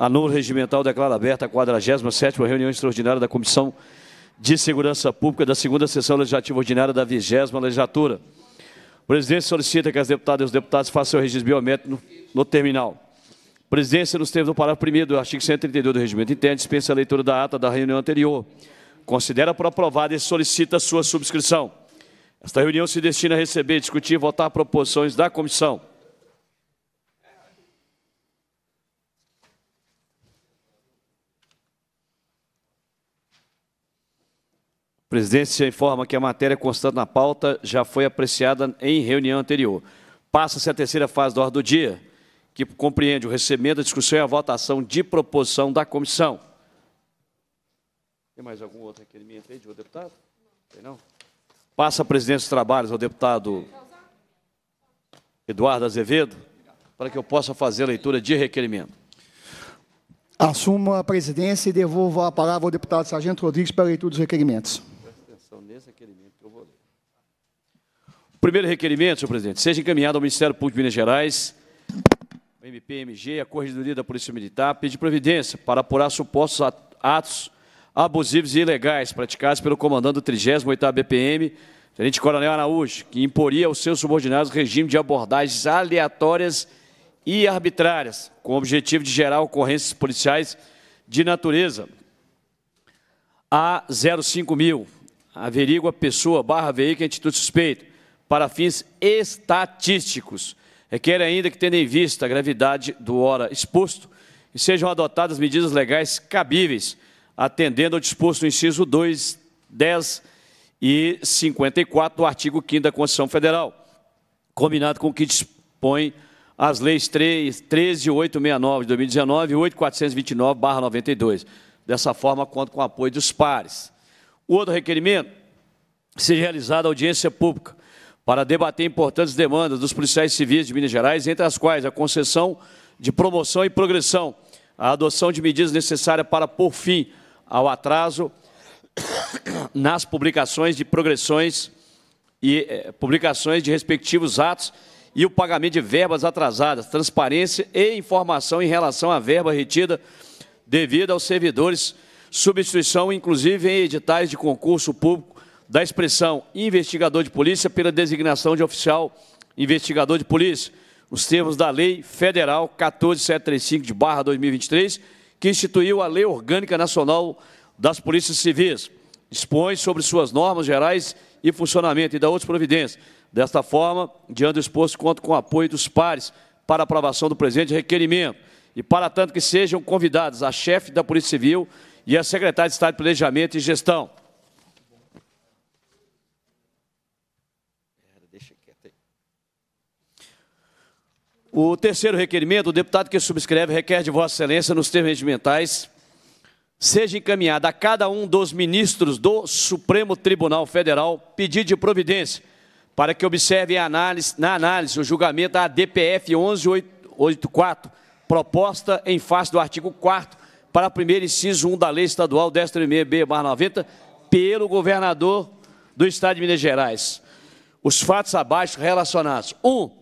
A novo Regimental declara aberta a 47ª reunião extraordinária da Comissão de Segurança Pública da 2 Sessão Legislativa Ordinária da 20 Legislatura. O presidente solicita que as deputadas e os deputados façam o registro biométrico no, terminal. presidência, nos termos do parágrafo 1 do artigo 132 do Regimento Interno, dispensa a leitura da ata da reunião anterior. Considera por aprovada e solicita sua subscrição. Esta reunião se destina a receber, discutir e votar proposições da comissão O presidente informa que a matéria constante na pauta já foi apreciada em reunião anterior. Passa-se a terceira fase da ordem do dia, que compreende o recebimento, a discussão e a votação de proposição da comissão. Tem mais algum outro requerimento, aí deputado? Tem não? Passa a presidência dos trabalhos ao deputado Eduardo Azevedo, para que eu possa fazer a leitura de requerimento. Assumo a presidência e devolvo a palavra ao deputado Sargento Rodrigues para a leitura dos requerimentos. Primeiro requerimento, senhor presidente, seja encaminhado ao Ministério Público de Minas Gerais, MPMG, a Corregedoria da Polícia Militar, pedir providência para apurar supostos atos abusivos e ilegais praticados pelo comandante do 38º BPM, Tenente Coronel Araújo, que imporia aos seus subordinados regime de abordagens aleatórias e arbitrárias, com o objetivo de gerar ocorrências policiais de natureza. A05000, averigua pessoa barra veículo em atitude suspeita para fins estatísticos. Requer ainda que, tendo em vista a gravidade do hora exposto, e sejam adotadas medidas legais cabíveis, atendendo ao disposto no inciso 2, 10 e 54 do artigo 5 da Constituição Federal, combinado com o que dispõe as leis 3, 13869 de 2019 e 8429/92. Dessa forma, conto com o apoio dos pares. O outro requerimento seja realizada audiência pública para debater importantes demandas dos policiais civis de Minas Gerais, entre as quais a concessão de promoção e progressão, a adoção de medidas necessárias para pôr fim ao atraso nas publicações de progressões e eh, publicações de respectivos atos e o pagamento de verbas atrasadas, transparência e informação em relação à verba retida devido aos servidores, substituição, inclusive em editais de concurso público da expressão investigador de polícia pela designação de oficial investigador de polícia, nos termos da Lei Federal 14735 de barra 2023, que instituiu a Lei Orgânica Nacional das Polícias Civis, dispõe sobre suas normas gerais e funcionamento e da outras providências. Desta forma, diante do exposto, conto com o apoio dos pares para aprovação do presente requerimento e para tanto que sejam convidados a chefe da Polícia Civil e a secretária de Estado de Planejamento e Gestão. O terceiro requerimento, o deputado que subscreve requer de Vossa Excelência, nos termos regimentais, seja encaminhada a cada um dos ministros do Supremo Tribunal Federal pedido de providência para que observe análise, na análise o julgamento da DPF 1184, proposta em face do artigo 4 para primeiro inciso 1 da Lei Estadual 1036B-90, pelo governador do Estado de Minas Gerais. Os fatos abaixo relacionados. 1. Um,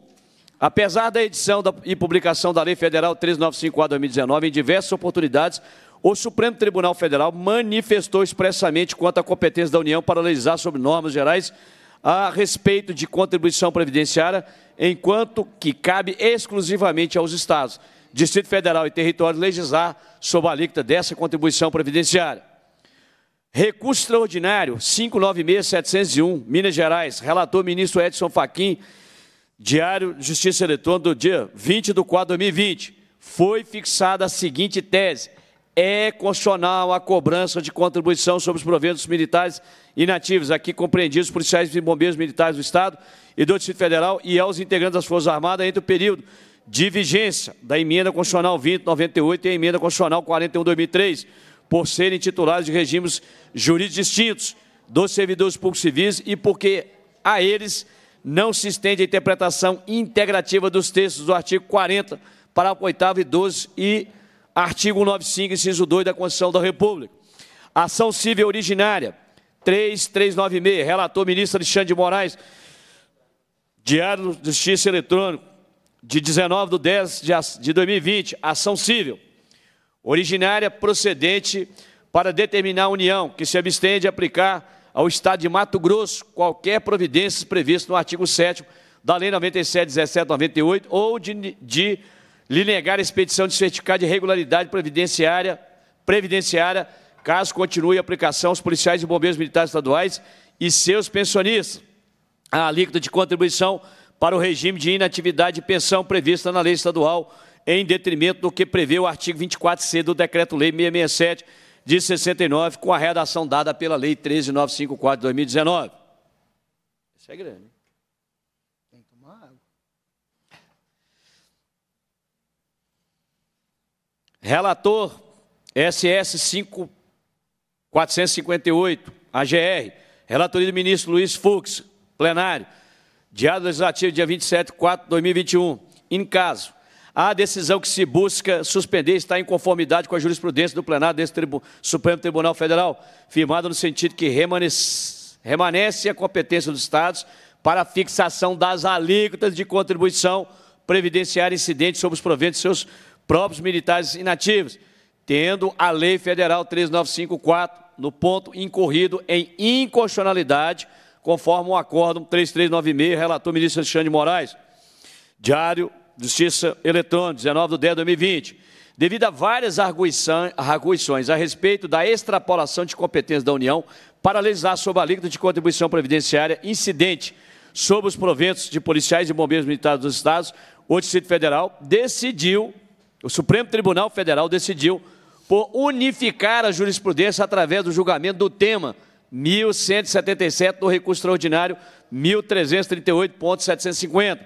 Apesar da edição e publicação da Lei Federal 395 2019 em diversas oportunidades, o Supremo Tribunal Federal manifestou expressamente quanto à competência da União para legislar sobre normas gerais a respeito de contribuição previdenciária, enquanto que cabe exclusivamente aos Estados, Distrito Federal e Território legislar sobre a alíquota dessa contribuição previdenciária. Recurso extraordinário 596701, Minas Gerais, relator ministro Edson Fachin, Diário Justiça Eleitoral do dia 20 de 4 de 2020, foi fixada a seguinte tese. É constitucional a cobrança de contribuição sobre os proventos militares inativos, aqui compreendidos policiais e bombeiros militares do Estado e do Distrito Federal e aos integrantes das Forças Armadas entre o período de vigência da Emenda Constitucional 2098 e a Emenda Constitucional 41-2003, por serem titulares de regimes jurídicos distintos dos servidores públicos civis e porque a eles não se estende a interpretação integrativa dos textos do artigo 40, parágrafo 8 e 12 e artigo 95, inciso 2 da Constituição da República. Ação civil originária 3396, relator ministro Alexandre de Moraes, Diário de Justiça Eletrônico, de 19 de 10 de 2020, ação civil originária procedente para determinar a união que se abstém de aplicar ao Estado de Mato Grosso qualquer providência prevista no artigo 7 da Lei 97, ou de, de lhe negar a expedição de certificado de regularidade previdenciária, previdenciária caso continue a aplicação aos policiais e bombeiros militares estaduais e seus pensionistas. A alíquota de contribuição para o regime de inatividade e pensão prevista na lei estadual, em detrimento do que prevê o artigo 24C do Decreto-Lei 667, de 69, com a redação dada pela Lei 13954 de 2019. Isso é grande. Tem que tomar água. Relator SS 5.458, AGR, relatoria do ministro Luiz Fux, plenário, Diário Legislativo, dia 27 de 4 de 2021. Em caso a decisão que se busca suspender está em conformidade com a jurisprudência do plenário desse tribu Supremo Tribunal Federal, firmada no sentido que remanesce, remanece a competência dos Estados para a fixação das alíquotas de contribuição previdenciária incidente sobre os proventos de seus próprios militares inativos, tendo a Lei Federal 3954 no ponto incorrido em inconstitucionalidade, conforme o Acórdão 3396, relator ministro Alexandre de Moraes, diário Justiça Eletrônica, 19 de 10 de 2020, devido a várias arguições a respeito da extrapolação de competência da União para legislar sobre a alíquota de contribuição previdenciária incidente sobre os proventos de policiais e bombeiros militares dos Estados, o Distrito Federal decidiu, o Supremo Tribunal Federal decidiu por unificar a jurisprudência através do julgamento do tema 1177 do recurso extraordinário 1338.750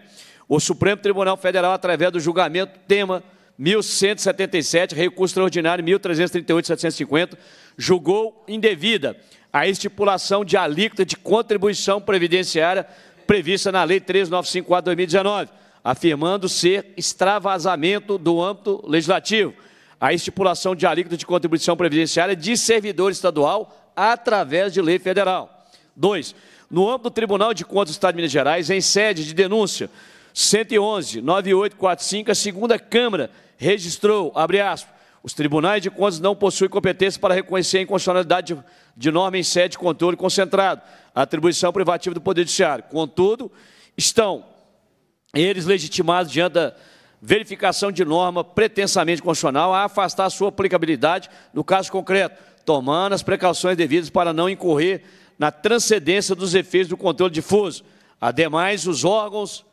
o Supremo Tribunal Federal, através do julgamento tema 1177, recurso extraordinário 1338.750, julgou indevida a estipulação de alíquota de contribuição previdenciária prevista na Lei 3954-2019, afirmando ser extravasamento do âmbito legislativo. A estipulação de alíquota de contribuição previdenciária de servidor estadual através de lei federal. 2. No âmbito do Tribunal de Contas do Estado de Minas Gerais, em sede de denúncia 111, 9845, a segunda Câmara registrou, abre aspas, os tribunais de contas não possuem competência para reconhecer a inconstitucionalidade de, norma em sede de controle concentrado, atribuição privativa do Poder Judiciário. Contudo, estão eles legitimados diante da verificação de norma pretensamente constitucional a afastar sua aplicabilidade no caso concreto, tomando as precauções devidas para não incorrer na transcendência dos efeitos do controle difuso. Ademais, os órgãos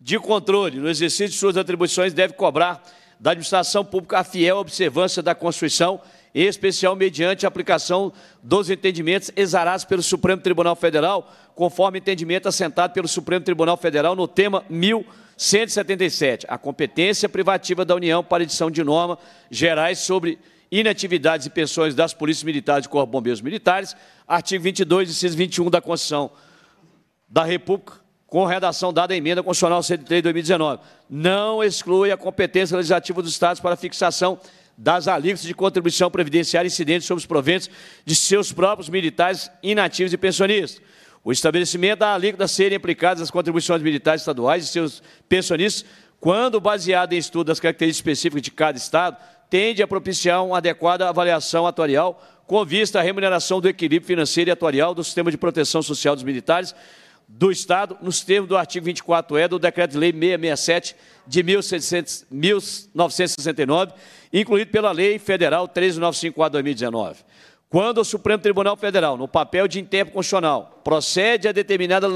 de controle no exercício de suas atribuições deve cobrar da administração pública a fiel observância da Constituição, em especial mediante a aplicação dos entendimentos exarados pelo Supremo Tribunal Federal, conforme entendimento assentado pelo Supremo Tribunal Federal no tema 1177, a competência privativa da União para edição de norma gerais sobre inatividades e pensões das polícias militares e corpo bombeiros militares, artigo 22, inciso 21 da Constituição da República, com redação dada à emenda constitucional 103 de 2019. Não exclui a competência legislativa dos Estados para fixação das alíquotas de contribuição previdenciária incidentes sobre os proventos de seus próprios militares inativos e pensionistas. O estabelecimento da alíquota serem aplicadas às contribuições militares estaduais e seus pensionistas, quando baseado em estudo das características específicas de cada Estado, tende a propiciar uma adequada avaliação atuarial com vista à remuneração do equilíbrio financeiro e atuarial do sistema de proteção social dos militares, do Estado, nos termos do artigo 24-E do Decreto-Lei 667 de 1969, incluído pela Lei Federal 13954-2019. Quando o Supremo Tribunal Federal, no papel de constitucional, procede a determinada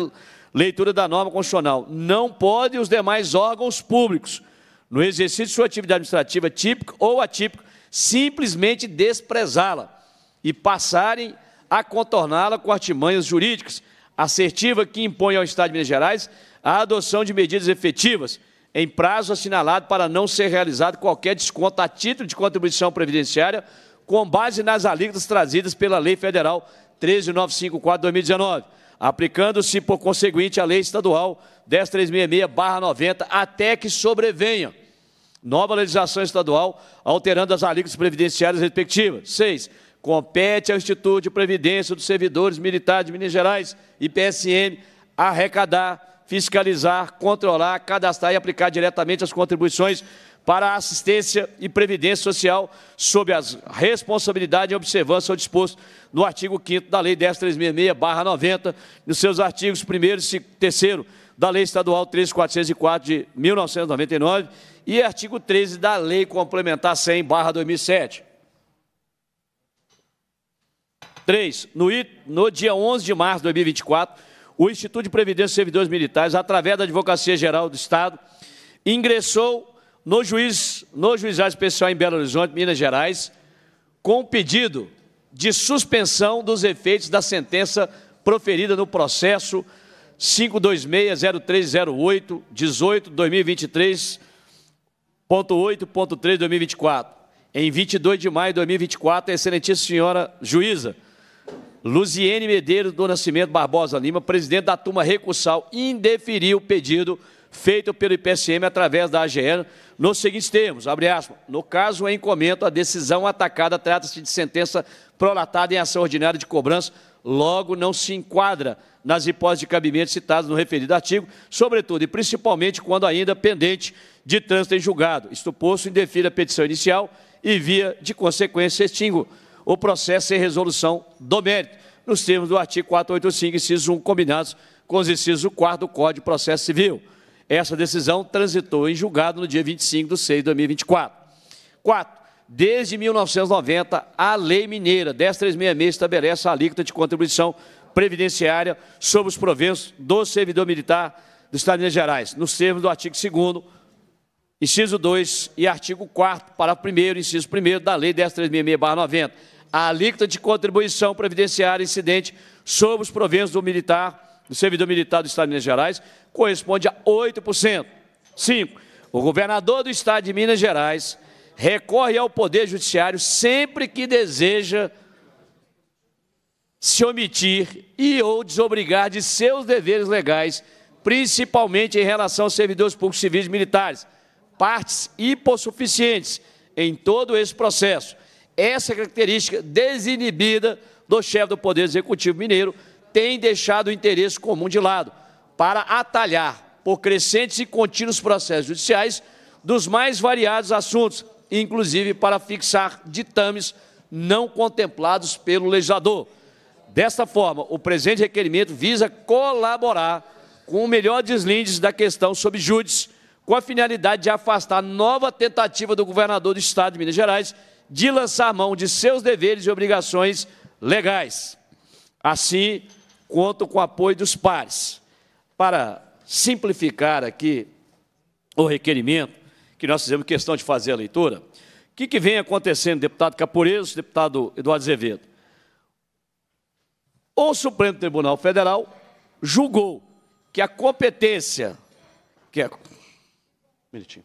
leitura da norma constitucional, não pode os demais órgãos públicos, no exercício de sua atividade administrativa típica ou atípica, simplesmente desprezá-la e passarem a contorná-la com artimanhas jurídicas, assertiva que impõe ao Estado de Minas Gerais a adoção de medidas efetivas em prazo assinalado para não ser realizado qualquer desconto a título de contribuição previdenciária com base nas alíquotas trazidas pela Lei Federal 13954/2019, aplicando-se por conseguinte a Lei Estadual 10366/90 até que sobrevenha nova legislação estadual alterando as alíquotas previdenciárias respectivas. 6. Compete ao Instituto de Previdência dos Servidores Militares de Minas Gerais, IPSM, arrecadar, fiscalizar, controlar, cadastrar e aplicar diretamente as contribuições para a assistência e previdência social sob as responsabilidades e observância ao disposto no artigo 5 da Lei 10.366-90, nos seus artigos 1 e 3 da Lei Estadual 13.404 de 1999 e artigo 13 da Lei Complementar 100, 2007. 3. No, no dia 11 de março de 2024, o Instituto de Previdência e Servidores Militares, através da Advocacia Geral do Estado, ingressou no, juiz, no Juizado Especial em Belo Horizonte, Minas Gerais, com pedido de suspensão dos efeitos da sentença proferida no processo 526-0308-18-2023.8.3-2024, em 22 de maio de 2024, a excelentíssima senhora juíza Luziene Medeiros do Nascimento Barbosa Lima, presidente da turma recursal, indeferiu o pedido feito pelo IPSM através da AGN nos seguintes termos, abre aspas, no caso em comento, a decisão atacada trata-se de sentença prolatada em ação ordinária de cobrança, logo não se enquadra nas hipóteses de cabimento citadas no referido artigo, sobretudo e principalmente quando ainda pendente de trânsito em julgado. Isto posto, indefira a petição inicial e, via de consequência, extingo o processo sem resolução do mérito, nos termos do artigo 485, inciso 1, combinados com os incisos 4 do Código de Processo Civil. Essa decisão transitou em julgado no dia 25 de 6 de 2024. 4. Desde 1990, a Lei Mineira 10366 estabelece a alíquota de contribuição previdenciária sobre os proventos do servidor militar do Estado de Minas Gerais, nos termos do artigo 2 inciso 2 e artigo 4 parágrafo 1 inciso 1 da Lei 10366/90 a alíquota de contribuição previdenciária incidente sobre os proventos do militar, do servidor militar do Estado de Minas Gerais, corresponde a 8%. 5. O governador do Estado de Minas Gerais recorre ao Poder Judiciário sempre que deseja se omitir e ou desobrigar de seus deveres legais, principalmente em relação aos servidores públicos civis e militares, partes hipossuficientes em todo esse processo, essa característica desinibida do chefe do Poder Executivo Mineiro tem deixado o interesse comum de lado para atalhar por crescentes e contínuos processos judiciais dos mais variados assuntos, inclusive para fixar ditames não contemplados pelo legislador. Desta forma, o presente requerimento visa colaborar com o melhor deslinde da questão sob júdice, com a finalidade de afastar nova tentativa do governador do Estado de Minas Gerais de lançar mão de seus deveres e obrigações legais. Assim, conto com o apoio dos pares. Para simplificar aqui o requerimento, que nós fizemos questão de fazer a leitura, o que, que vem acontecendo, deputado Caporeso, deputado Eduardo Azevedo? O Supremo Tribunal Federal julgou que a competência, que é, um minutinho,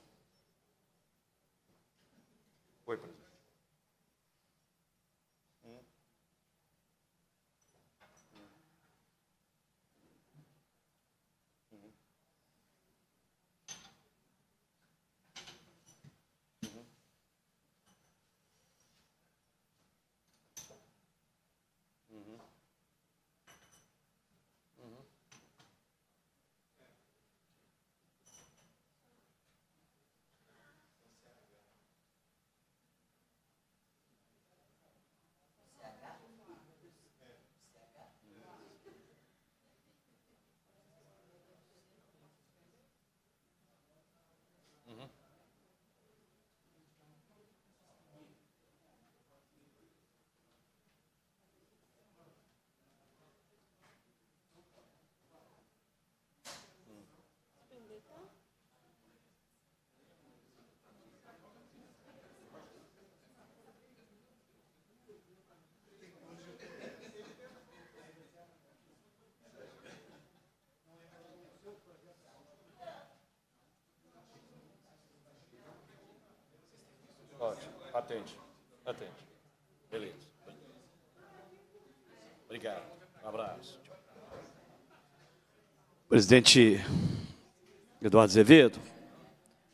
Obrigado. Um abraço. Presidente Eduardo Azevedo, o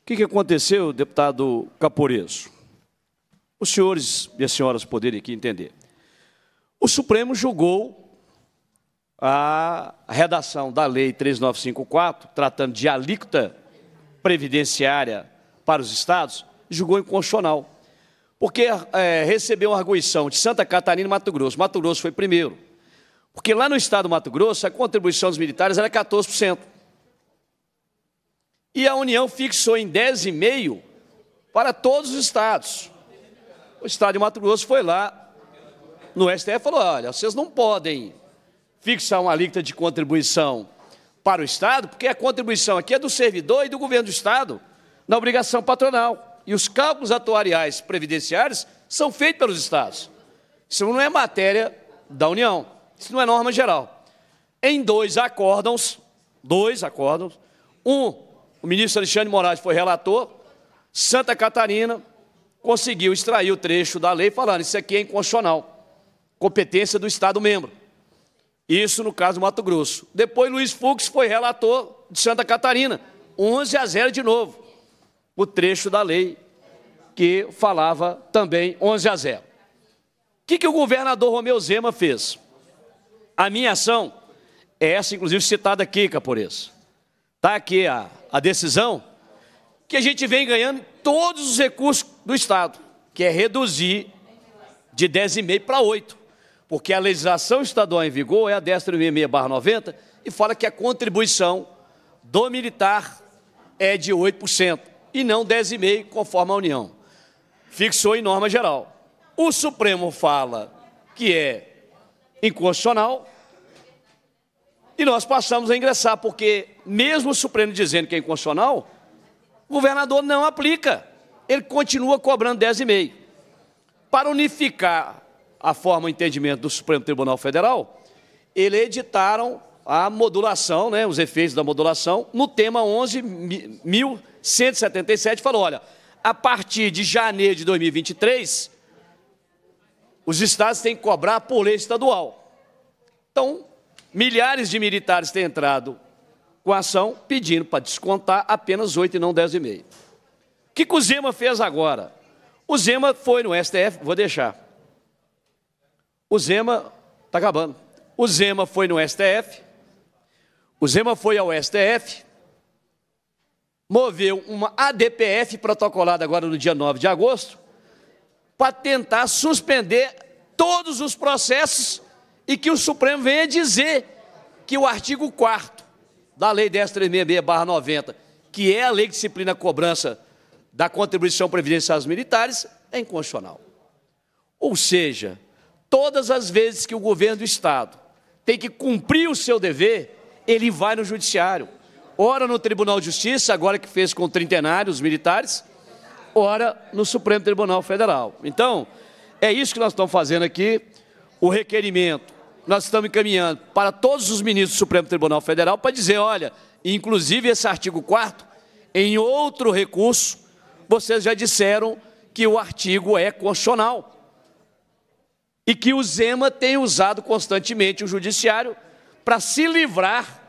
que, aconteceu, deputado Caporeso? Os senhores e as senhoras poderem aqui entender. O Supremo julgou a redação da Lei 3954, tratando de alíquota previdenciária para os estados, julgou inconstitucional. Porque é, recebeu uma arguição de Santa Catarina e Mato Grosso. Mato Grosso foi primeiro. Porque lá no estado do Mato Grosso, a contribuição dos militares era 14%. E a União fixou em 10,5% para todos os estados. O estado de Mato Grosso foi lá no STF e falou: olha, vocês não podem fixar uma alíquota de contribuição para o Estado, porque a contribuição aqui é do servidor e do governo do Estado, na obrigação patronal. E os cálculos atuariais previdenciários são feitos pelos Estados. Isso não é matéria da União. Isso não é norma geral. Em dois acórdãos, dois acórdãos, um, o ministro Alexandre Moraes foi relator, Santa Catarina conseguiu extrair o trecho da lei falando isso aqui é inconstitucional, competência do Estado-membro. Isso no caso do Mato Grosso. Depois Luiz Fux foi relator de Santa Catarina, 11 a 0 de novo, o trecho da lei que falava também 11 a 0. O que, que o governador Romeu Zema fez? A minha ação é essa, inclusive citada aqui, Capores. Está aqui a, a decisão que a gente vem ganhando todos os recursos do Estado, que é reduzir de 10,5 para 8. Porque a legislação estadual em vigor é a 10.36-90 e fala que a contribuição do militar é de 8% e não 10,5% conforme a União. Fixou em norma geral. O Supremo fala que é inconstitucional e nós passamos a ingressar, porque mesmo o Supremo dizendo que é inconstitucional, o governador não aplica, ele continua cobrando 10,5. Para unificar a forma de entendimento do Supremo Tribunal Federal, eles editaram a modulação, né, os efeitos da modulação, no tema 11.177, falou, olha, a partir de janeiro de 2023, os estados têm que cobrar por lei estadual. Então, milhares de militares têm entrado com ação pedindo para descontar apenas 8 e não 10,5. O que, que o Zema fez agora? O Zema foi no STF, vou deixar. O Zema, está acabando. O Zema foi no STF, o Zema foi ao STF, moveu uma ADPF protocolada agora no dia 9 de agosto, para tentar suspender todos os processos e que o Supremo venha dizer que o artigo 4 da Lei 10.366-90, que é a lei que disciplina a cobrança da contribuição previdenciária aos militares, é inconstitucional. Ou seja, todas as vezes que o governo do Estado tem que cumprir o seu dever, ele vai no judiciário. Ora no Tribunal de Justiça, agora que fez com o trintenário, os militares, ora no Supremo Tribunal Federal. Então, é isso que nós estamos fazendo aqui, o requerimento. Nós estamos encaminhando para todos os ministros do Supremo Tribunal Federal para dizer, olha, inclusive esse artigo 4 em outro recurso, vocês já disseram que o artigo é constitucional e que o Zema tem usado constantemente o judiciário para se livrar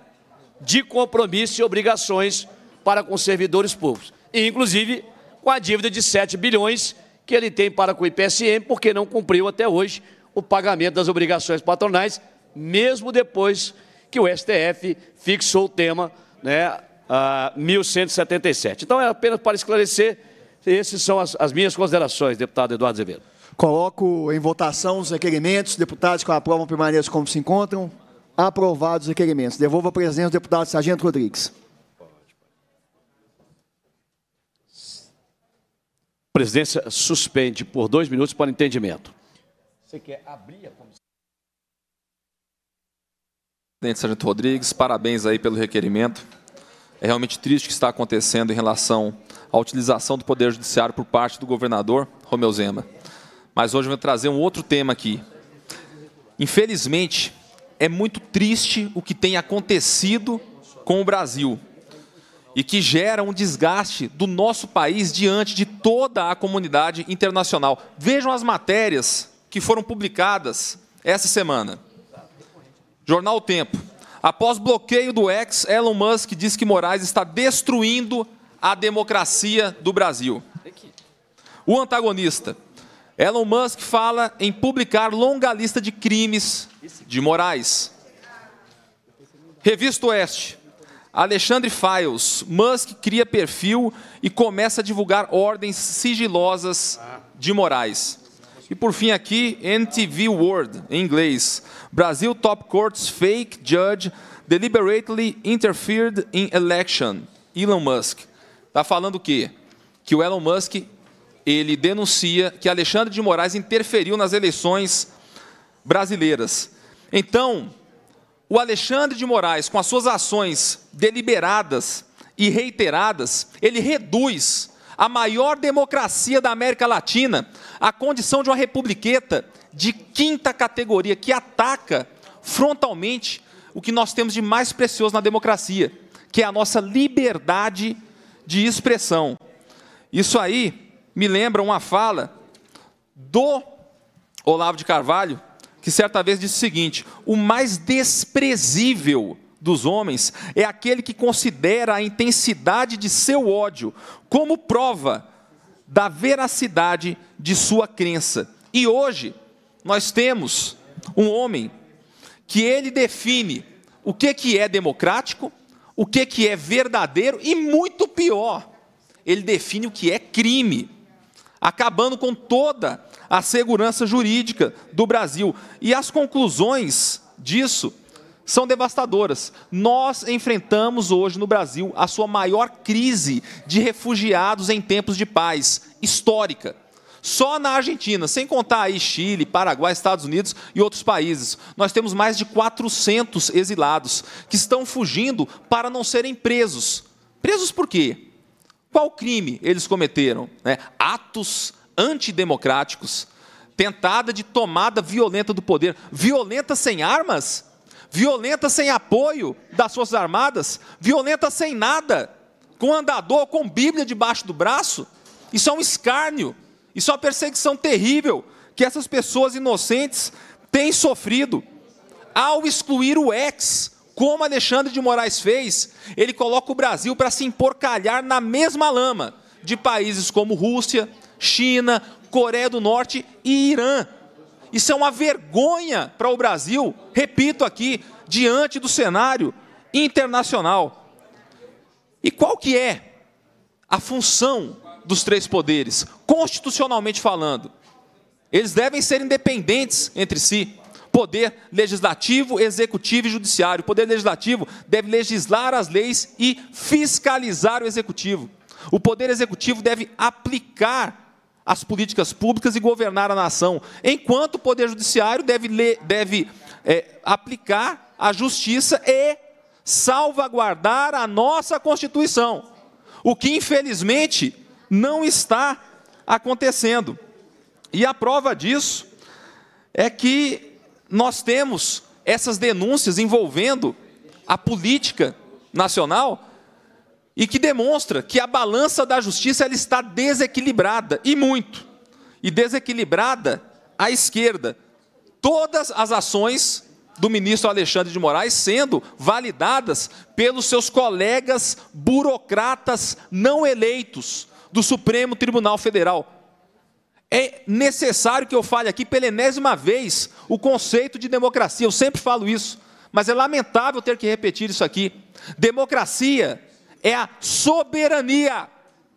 de compromissos e obrigações para com servidores públicos. E, inclusive, com a dívida de 7 bilhões que ele tem para com o IPSM, porque não cumpriu até hoje o pagamento das obrigações patronais, mesmo depois que o STF fixou o tema né, a 1177. Então, é apenas para esclarecer, essas são as, as minhas considerações, deputado Eduardo Azevedo. Coloco em votação os requerimentos. Deputados que aprovam permaneçam como se encontram. Aprovados os requerimentos. Devolvo a presença do deputado Sargento Rodrigues. presidência suspende por dois minutos para entendimento. Você quer abrir a comissão? Presidente Sargento Rodrigues, parabéns aí pelo requerimento. É realmente triste o que está acontecendo em relação à utilização do Poder Judiciário por parte do governador Romeu Zema. Mas hoje eu vou trazer um outro tema aqui. Infelizmente, é muito triste o que tem acontecido com o Brasil e que gera um desgaste do nosso país diante de toda a comunidade internacional. Vejam as matérias que foram publicadas essa semana. Jornal o Tempo. Após bloqueio do ex, Elon Musk diz que Moraes está destruindo a democracia do Brasil. O antagonista. Elon Musk fala em publicar longa lista de crimes de Moraes. Revista Oeste. Alexandre Files, Musk cria perfil e começa a divulgar ordens sigilosas de Moraes. E por fim aqui, NTV World, em inglês. Brasil Top Courts Fake Judge Deliberately Interfered in Election. Elon Musk. Está falando o quê? Que o Elon Musk ele denuncia que Alexandre de Moraes interferiu nas eleições brasileiras. Então, o Alexandre de Moraes, com as suas ações deliberadas e reiteradas, ele reduz a maior democracia da América Latina à condição de uma republiqueta de quinta categoria, que ataca frontalmente o que nós temos de mais precioso na democracia, que é a nossa liberdade de expressão. Isso aí me lembra uma fala do Olavo de Carvalho, que certa vez disse o seguinte: o mais desprezível dos homens é aquele que considera a intensidade de seu ódio como prova da veracidade de sua crença. E hoje nós temos um homem que ele define o que, que é democrático, o que, que é verdadeiro e, muito pior, ele define o que é crime, acabando com toda a segurança jurídica do Brasil. E as conclusões disso são devastadoras. Nós enfrentamos hoje no Brasil a sua maior crise de refugiados em tempos de paz, histórica. Só na Argentina, sem contar aí Chile, Paraguai, Estados Unidos e outros países, nós temos mais de 400 exilados que estão fugindo para não serem presos. Presos por quê? Qual crime eles cometeram? Né? Atos antidemocráticos, tentada de tomada violenta do poder, violenta sem armas, violenta sem apoio das Forças Armadas, violenta sem nada, com andador, com Bíblia debaixo do braço. Isso é um escárnio, isso é uma perseguição terrível que essas pessoas inocentes têm sofrido. Ao excluir o ex, como Alexandre de Moraes fez, ele coloca o Brasil para se emporcalhar na mesma lama de países como Rússia, China, Coreia do Norte e Irã. Isso é uma vergonha para o Brasil, repito aqui, diante do cenário internacional. E qual que é a função dos três poderes, constitucionalmente falando? Eles devem ser independentes entre si. Poder legislativo, executivo e judiciário. O poder legislativo deve legislar as leis e fiscalizar o executivo. O poder executivo deve aplicar as políticas públicas e governar a nação, enquanto o Poder Judiciário deve, ler, deve é, aplicar a justiça e salvaguardar a nossa Constituição, o que infelizmente não está acontecendo. E a prova disso é que nós temos essas denúncias envolvendo a política nacional e que demonstra que a balança da justiça ela está desequilibrada, e muito. E desequilibrada à esquerda. Todas as ações do ministro Alexandre de Moraes sendo validadas pelos seus colegas burocratas não eleitos do Supremo Tribunal Federal. É necessário que eu fale aqui pela enésima vez o conceito de democracia. Eu sempre falo isso, mas é lamentável ter que repetir isso aqui. Democracia é a soberania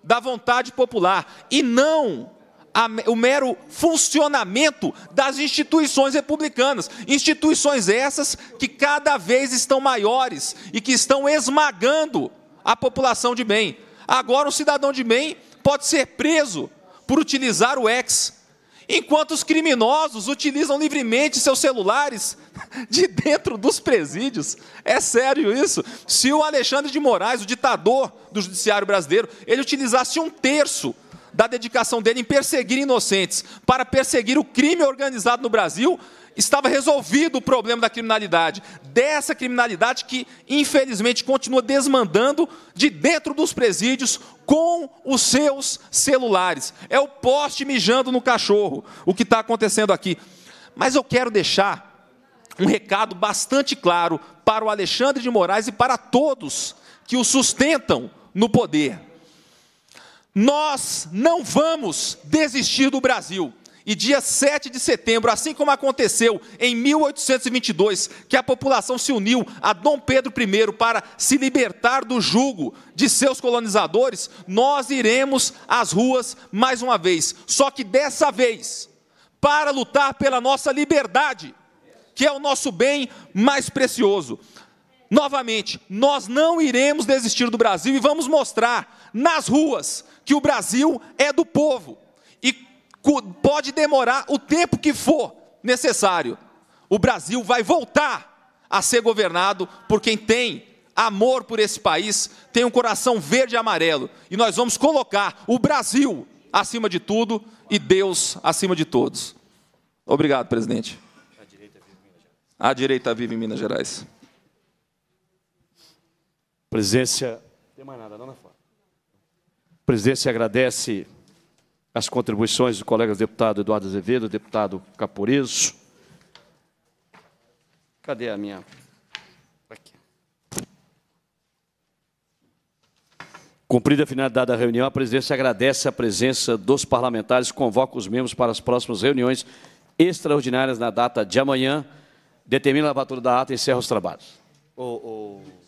da vontade popular e não a, o mero funcionamento das instituições republicanas. Instituições essas que cada vez estão maiores e que estão esmagando a população de bem. Agora, um cidadão de bem pode ser preso por utilizar o ex Enquanto os criminosos utilizam livremente seus celulares de dentro dos presídios. É sério isso? Se o Alexandre de Moraes, o ditador do judiciário brasileiro, ele utilizasse um terço da dedicação dele em perseguir inocentes para perseguir o crime organizado no Brasil, estava resolvido o problema da criminalidade, dessa criminalidade que, infelizmente, continua desmandando de dentro dos presídios com os seus celulares. É o poste mijando no cachorro, o que está acontecendo aqui. Mas eu quero deixar um recado bastante claro para o Alexandre de Moraes e para todos que o sustentam no poder. Nós não vamos desistir do Brasil e dia 7 de setembro, assim como aconteceu em 1822, que a população se uniu a Dom Pedro I para se libertar do jugo de seus colonizadores, nós iremos às ruas mais uma vez, só que dessa vez para lutar pela nossa liberdade, que é o nosso bem mais precioso. Novamente, nós não iremos desistir do Brasil e vamos mostrar nas ruas que o Brasil é do povo. E pode demorar o tempo que for necessário, o Brasil vai voltar a ser governado por quem tem amor por esse país, tem um coração verde e amarelo, e nós vamos colocar o Brasil acima de tudo e Deus acima de todos. Obrigado, presidente. A direita vive em Minas Gerais. Presidência. Não tem mais nada, não na é Presidência agradece as contribuições do colega deputado Eduardo Azevedo, deputado Caporeso. Cadê a minha... Aqui. Cumprida a finalidade da reunião, a presidência agradece a presença dos parlamentares, convoca os membros para as próximas reuniões extraordinárias na data de amanhã, determina a lavatura da ata e encerra os trabalhos. Oh, oh.